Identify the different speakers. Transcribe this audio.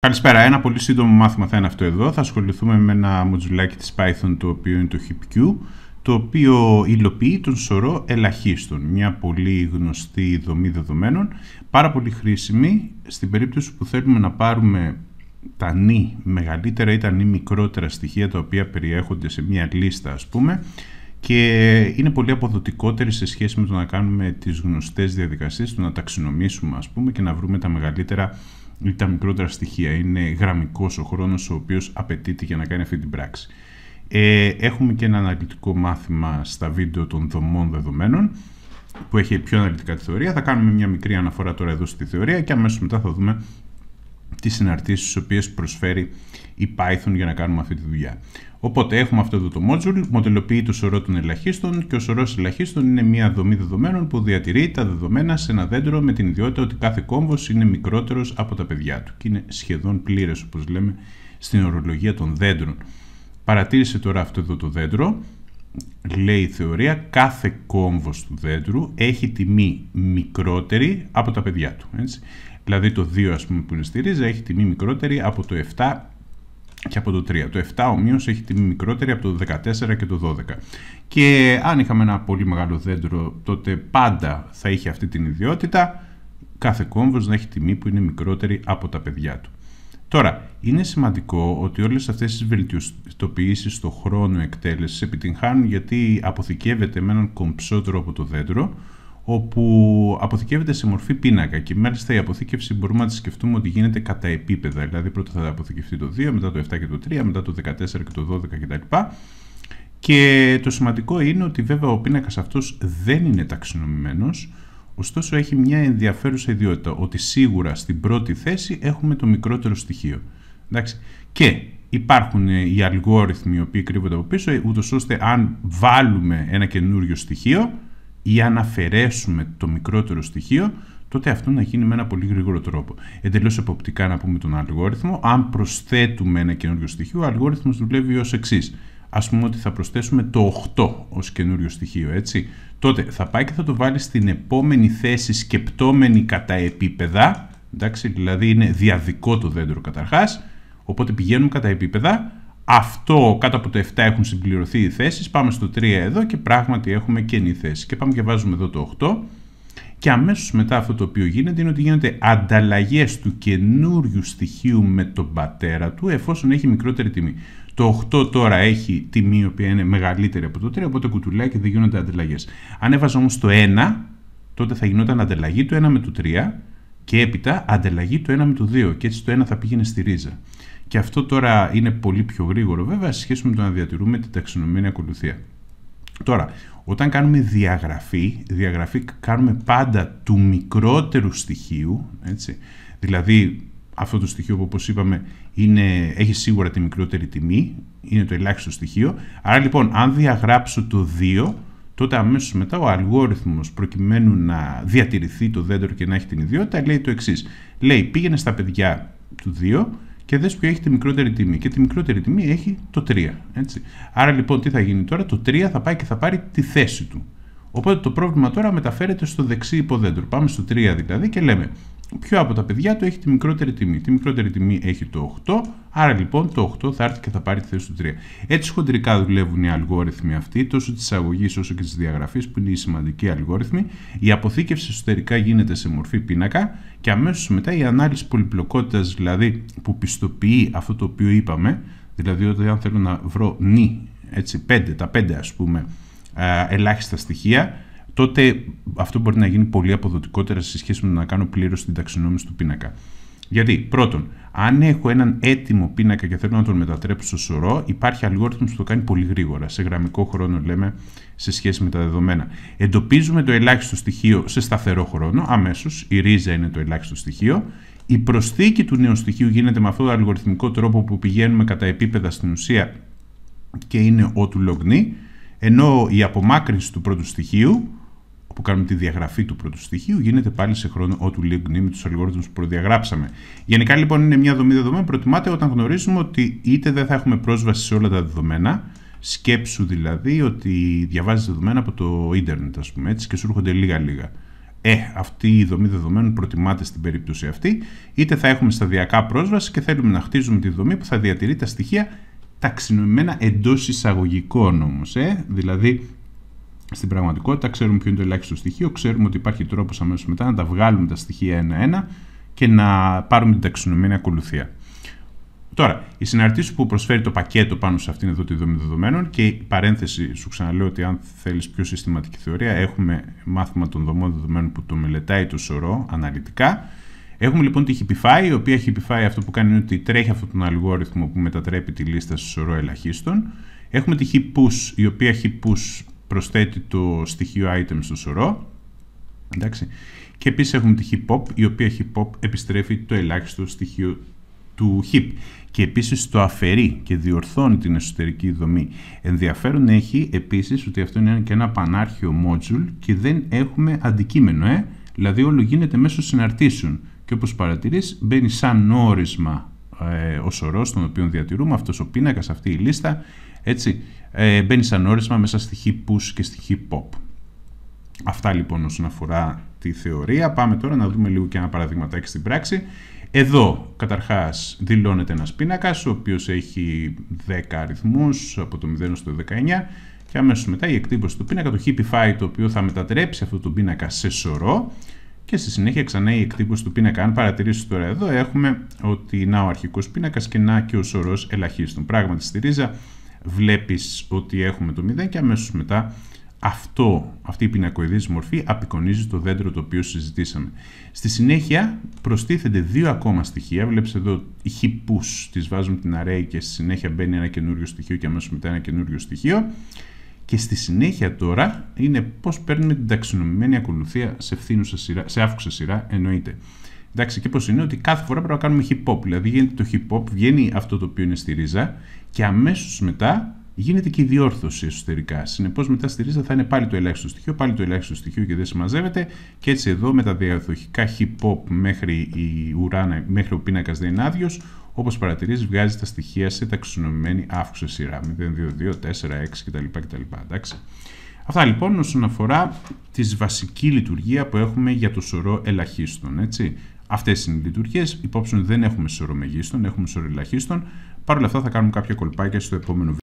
Speaker 1: Καλησπέρα. Ένα πολύ σύντομο μάθημα θα είναι αυτό εδώ. Θα ασχοληθούμε με ένα μοντζουλάκι της Python το οποίο είναι το HipQ το οποίο υλοποιεί τον σωρό ελαχίστων, μια πολύ γνωστή δομή δεδομένων, πάρα πολύ χρήσιμη στην περίπτωση που θέλουμε να πάρουμε τα νη μεγαλύτερα ή τα νη μικρότερα στοιχεία τα οποία περιέχονται σε μια λίστα ας πούμε και είναι πολύ αποδοτικότερη σε σχέση με το να κάνουμε τις γνωστές διαδικασίες, το να ταξινομήσουμε ας πούμε και να βρούμε τα μεγαλύτερα ή τα μικρότερα στοιχεία. Είναι γραμμικός ο χρόνος ο οποίος απαιτείται για να κάνει αυτή την πράξη. Ε, έχουμε και ένα αναλυτικό μάθημα στα βίντεο των δομών δεδομένων που έχει πιο αναλυτικά τη θεωρία. Θα κάνουμε μια μικρή αναφορά τώρα εδώ στη θεωρία και αμέσως μετά θα δούμε τις συναρτήσεις τις οποίες προσφέρει η Python για να κάνουμε αυτή τη δουλειά. Οπότε έχουμε αυτό εδώ το module, μοντελοποιεί το σωρό των ελαχίστων και ο σωρός ελαχίστων είναι μια δομή δεδομένων που διατηρεί τα δεδομένα σε ένα δέντρο με την ιδιότητα ότι κάθε κόμβος είναι μικρότερος από τα παιδιά του και είναι σχεδόν πλήρες όπως λέμε στην ορολογία των δέντρων. Παρατήρησε τώρα αυτό εδώ το δέντρο λέει η θεωρία, κάθε κόμβος του δέντρου έχει τιμή μικρότερη από τα παιδιά του. Έτσι. Δηλαδή το 2 ας πούμε που είναι στη ρίζα έχει τιμή μικρότερη από το 7 και από το 3. Το 7 ομοίως έχει τιμή μικρότερη από το 14 και το 12. Και αν είχαμε ένα πολύ μεγάλο δέντρο τότε πάντα θα είχε αυτή την ιδιότητα κάθε κόμβος να έχει τιμή που είναι μικρότερη από τα παιδιά του. Τώρα, είναι σημαντικό ότι όλες αυτές τις βελτιστοποιήσεις στο χρόνο εκτέλεσης επιτυγχάνουν γιατί αποθηκεύεται με έναν κομψό τρόπο το δέντρο, όπου αποθηκεύεται σε μορφή πίνακα και μάλιστα η αποθήκευση μπορούμε να τη σκεφτούμε ότι γίνεται κατά επίπεδα, δηλαδή πρώτα θα αποθηκευτεί το 2, μετά το 7 και το 3, μετά το 14 και το 12 κτλ. Και το σημαντικό είναι ότι βέβαια ο πίνακας αυτός δεν είναι ταξινομημένος, Ωστόσο έχει μια ενδιαφέρουσα ιδιότητα ότι σίγουρα στην πρώτη θέση έχουμε το μικρότερο στοιχείο. Εντάξει. Και υπάρχουν ε, οι αλγόριθμοι οι οποίοι κρύβονται από πίσω, ε, ούτως ώστε αν βάλουμε ένα καινούριο στοιχείο ή αν αφαιρέσουμε το μικρότερο στοιχείο, τότε αυτό να γίνει με ένα πολύ γρήγορο τρόπο. Εντελώς εποπτικά να πούμε τον αλγόριθμο. Αν προσθέτουμε ένα καινούριο στοιχείο, ο αλγόριθμος δουλεύει ως εξής ας πούμε ότι θα προσθέσουμε το 8 ως καινούριο στοιχείο, έτσι. Τότε θα πάει και θα το βάλει στην επόμενη θέση σκεπτόμενη κατά επίπεδα, εντάξει, δηλαδή είναι διαδικό το δέντρο καταρχάς, οπότε πηγαίνουμε κατά επίπεδα, αυτό κάτω από το 7 έχουν συμπληρωθεί οι θέσεις, πάμε στο 3 εδώ και πράγματι έχουμε καινή θέση. Και πάμε και βάζουμε εδώ το 8 και αμέσως μετά αυτό το οποίο γίνεται είναι ότι γίνονται ανταλλαγές του καινούριου στοιχείου με τον πατέρα του εφόσον έχει μικρότερη τιμή. Το 8 τώρα έχει τιμή η οποία είναι μεγαλύτερη από το 3, οπότε κουτουλάει και δεν γίνονται ανταλλαγές. Αν έβαζα όμως το 1, τότε θα γινόταν ανταλλαγή το 1 με το 3 και έπειτα ανταλλαγή το 1 με το 2 και έτσι το 1 θα πήγαινε στη ρίζα. Και αυτό τώρα είναι πολύ πιο γρήγορο βέβαια σε σχέση με το να διατηρούμε την ταξινομημένη ακολουθία. Τώρα, όταν κάνουμε διαγραφή, διαγραφή κάνουμε πάντα του μικρότερου στοιχείου, έτσι, δηλαδή αυτό το στοιχείο που όπως είπαμε είναι, έχει σίγουρα τη μικρότερη τιμή, είναι το ελάχιστο στοιχείο. Άρα λοιπόν αν διαγράψω το 2, τότε αμέσως μετά ο αλγόριθμος προκειμένου να διατηρηθεί το δέντρο και να έχει την ιδιότητα λέει το εξής. Λέει πήγαινε στα παιδιά του 2 και δες ποιο έχει τη μικρότερη τιμή και τη μικρότερη τιμή έχει το 3. Έτσι. Άρα λοιπόν τι θα γίνει τώρα, το 3 θα πάει και θα πάρει τη θέση του. Οπότε το πρόβλημα τώρα μεταφέρεται στο δεξί υποδέντρο. Πάμε στο 3 δηλαδή και λέμε ποιο από τα παιδιά του έχει τη μικρότερη τιμή. Τη μικρότερη τιμή έχει το 8, άρα λοιπόν το 8 θα έρθει και θα πάρει τη θέση του 3. Έτσι χοντρικά δουλεύουν οι αλγόριθμοι αυτοί, τόσο της αγωγής όσο και της διαγραφής, που είναι οι σημαντικοί αλγόριθμοι. Η αποθήκευση εσωτερικά γίνεται σε μορφή πίνακα και αμέσως μετά η ανάλυση πολυπλοκότητας, δηλαδή που πιστοποιεί αυτό το οποίο είπαμε, δηλαδή ότι αν θέλω να βρω νη, έτσι, 5, τα 5 ας πούμε, ε, ελάχιστα στοιχεία, τότε αυτό μπορεί να γίνει πολύ αποδοτικότερα σε σχέση με το να κάνω πλήρως την ταξινόμηση του πίνακα. Γιατί, πρώτον, αν έχω έναν έτοιμο πίνακα και θέλω να τον μετατρέψω στο σωρό, υπάρχει αλγόριθμος που το κάνει πολύ γρήγορα, σε γραμμικό χρόνο λέμε, σε σχέση με τα δεδομένα. Εντοπίζουμε το ελάχιστο στοιχείο σε σταθερό χρόνο, αμέσως, η ρίζα είναι το ελάχιστο στοιχείο. Η προσθήκη του νέου στοιχείου γίνεται με αυτόν τον αλγοριθμικό τρόπο που πηγαίνουμε κατά επίπεδα στην ουσία και είναι ο του λογνή, ενώ η απομάκρυνση του πρώτου στοιχείου που κάνουμε τη διαγραφή του πρώτου στοιχείου γίνεται πάλι σε χρόνο ότου λίγου με τους αλγόριθμους που προδιαγράψαμε. Γενικά λοιπόν είναι μια δομή δεδομένων που προτιμάται όταν γνωρίζουμε ότι είτε δεν θα έχουμε πρόσβαση σε όλα τα δεδομένα, σκέψου δηλαδή ότι διαβάζεις δεδομένα από το ίντερνετ, ας πούμε έτσι, και σου έρχονται λίγα-λίγα. Ε, αυτή η δομή δεδομένων προτιμάται στην περίπτωση αυτή, είτε θα έχουμε σταδιακά πρόσβαση και θέλουμε να χτίζουμε τη δομή που θα διατηρεί τα στοιχεία ταξινομημένα εντός εισαγωγικών όμως. Ε? Δηλαδή, στην πραγματικότητα, ξέρουμε ποιο είναι το ελάχιστο στοιχείο, ξέρουμε ότι υπάρχει τρόπος αμέσως μετά να τα βγάλουμε τα στοιχεία ένα-ένα και να πάρουμε την ταξινομία ακολουθία. Τώρα, η συναρτήση που προσφέρει το πακέτο πάνω σε αυτήν εδώ τη δομή δεδομένων και η παρένθεση, σου ξαναλέω ότι αν θέλεις πιο συστηματική θεωρία, έχουμε μάθημα των δομών δεδομένων που το μελετάει το σωρό αναλυτικά. Έχουμε λοιπόν τη HPFI, η οποία HPFI αυτό που κάνει είναι ότι τρέχει αυτόν τον αλγόριθμο που μετατρέπει τη λίστα σε σωρό ελαχίστων. Έχουμε τη HipPush, η οποία HipPush προσθέτει το στοιχείο item στο σωρό. Εντάξει. Και επίσης έχουμε τη hip hop, η οποία hip hop επιστρέφει το ελάχιστο στοιχείο του hip. Και επίσης το αφαιρεί και διορθώνει την εσωτερική δομή. Ενδιαφέρον έχει επίσης ότι αυτό είναι και ένα πανάρχιο module και δεν έχουμε αντικείμενο. Ε? Δηλαδή όλο γίνεται μέσω συναρτήσεων. Και όπως παρατηρείς μπαίνει σαν όρισμα ε, ο σωρός τον οποίο διατηρούμε, αυτός ο πίνακας, αυτή η λίστα, έτσι, ε, μπαίνει σαν όρισμα μέσα στη hip push και στη hip pop Αυτά λοιπόν όσον αφορά τη θεωρία. Πάμε τώρα να δούμε λίγο και ένα παραδειγματάκι στην πράξη. Εδώ καταρχάς δηλώνεται ένας πίνακας ο οποίος έχει 10 αριθμούς από το 0 στο 19 και αμέσως μετά η εκτύπωση του πίνακα, το hippify το οποίο θα μετατρέψει αυτό το πίνακα σε σωρό και στη συνέχεια ξανά η εκτύπωση του πίνακα. Αν παρατηρήσεις τώρα εδώ έχουμε ότι να ο αρχικός πίνακας και να και ο σωρός ελαχίστων. Πράγματι στη ρίζα βλέπεις ότι έχουμε το 0 και αμέσως μετά αυτό, αυτή η πινακοειδής μορφή απεικονίζει το δέντρο το οποίο συζητήσαμε. Στη συνέχεια προστίθενται δύο ακόμα στοιχεία. Βλέπεις εδώ οι χυπούς, τις βάζουμε την array και στη συνέχεια μπαίνει ένα καινούριο στοιχείο και αμέσως μετά ένα καινούριο στοιχείο. Και στη συνέχεια τώρα είναι πώς παίρνουμε την ταξινομημένη ακολουθία σε, σε αύξουσα σειρά εννοείται. Εντάξει, και πώ είναι ότι κάθε φορά πρέπει να κάνουμε hip hop. Δηλαδή γίνεται το hip hop, βγαίνει αυτό το οποίο είναι στη ρίζα και αμέσως μετά γίνεται και η διόρθωση εσωτερικά. Συνεπώς μετά στη ρίζα θα είναι πάλι το ελάχιστο στοιχείο, πάλι το ελάχιστο στοιχείο και δεν συμμαζεύεται. Και έτσι εδώ με τα διαδοχικά hip hop μέχρι, η ουράνα, μέχρι ο πίνακας δεν είναι άδειος, όπως παρατηρείς, βγάζει τα στοιχεία σε ταξινομημένη αύξηση σειρά 0, 2, 2, 4, 6 κτλ. Αυτά λοιπόν όσον αφορά τη βασική λειτουργία που έχουμε για το σωρό ελαχίστων. Έτσι. Αυτές είναι οι λειτουργίες. Υπόψη δεν έχουμε σωρομεγίστων, έχουμε σωρελαχίστων. Παρ' όλα αυτά θα κάνουμε κάποια κολπάκια στο επόμενο βίντεο.